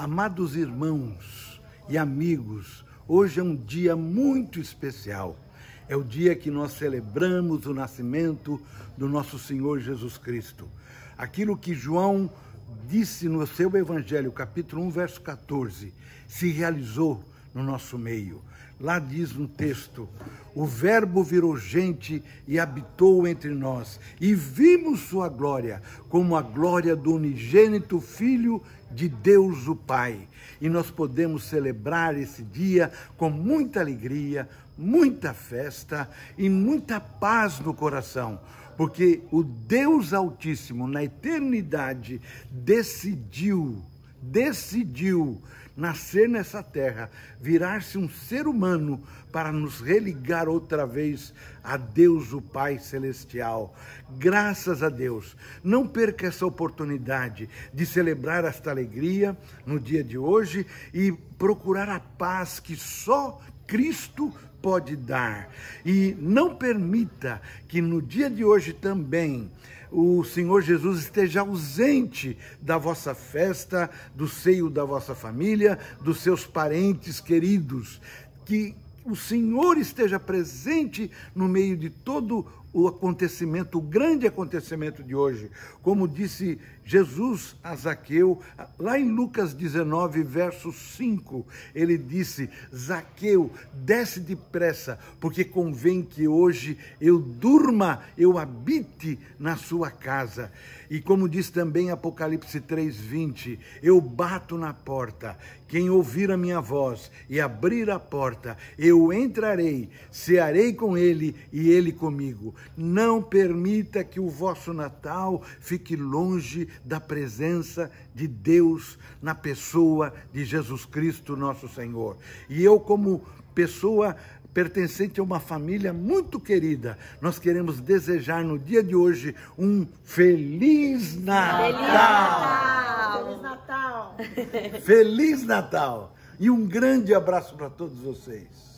Amados irmãos e amigos, hoje é um dia muito especial. É o dia que nós celebramos o nascimento do nosso Senhor Jesus Cristo. Aquilo que João disse no seu Evangelho, capítulo 1, verso 14, se realizou no nosso meio. Lá diz no texto: o Verbo virou gente e habitou entre nós, e vimos sua glória como a glória do unigênito Filho de Deus o Pai. E nós podemos celebrar esse dia com muita alegria, muita festa e muita paz no coração, porque o Deus Altíssimo, na eternidade, decidiu decidiu nascer nessa terra, virar-se um ser humano para nos religar outra vez a Deus, o Pai Celestial. Graças a Deus. Não perca essa oportunidade de celebrar esta alegria no dia de hoje e procurar a paz que só Cristo pode dar. E não permita que no dia de hoje também o Senhor Jesus esteja ausente da vossa festa, do seio da vossa família, dos seus parentes queridos. Que o Senhor esteja presente no meio de todo o acontecimento, o grande acontecimento de hoje. Como disse Jesus a Zaqueu, lá em Lucas 19, verso 5, ele disse: Zaqueu, desce depressa, porque convém que hoje eu durma, eu habite na sua casa. E como diz também Apocalipse 3, 20, eu bato na porta, quem ouvir a minha voz e abrir a porta, eu entrarei, cearei com ele e ele comigo não permita que o vosso Natal fique longe da presença de Deus na pessoa de Jesus Cristo, nosso Senhor. E eu, como pessoa pertencente a uma família muito querida, nós queremos desejar no dia de hoje um Feliz Natal! Feliz Natal! Feliz Natal! Feliz Natal. E um grande abraço para todos vocês.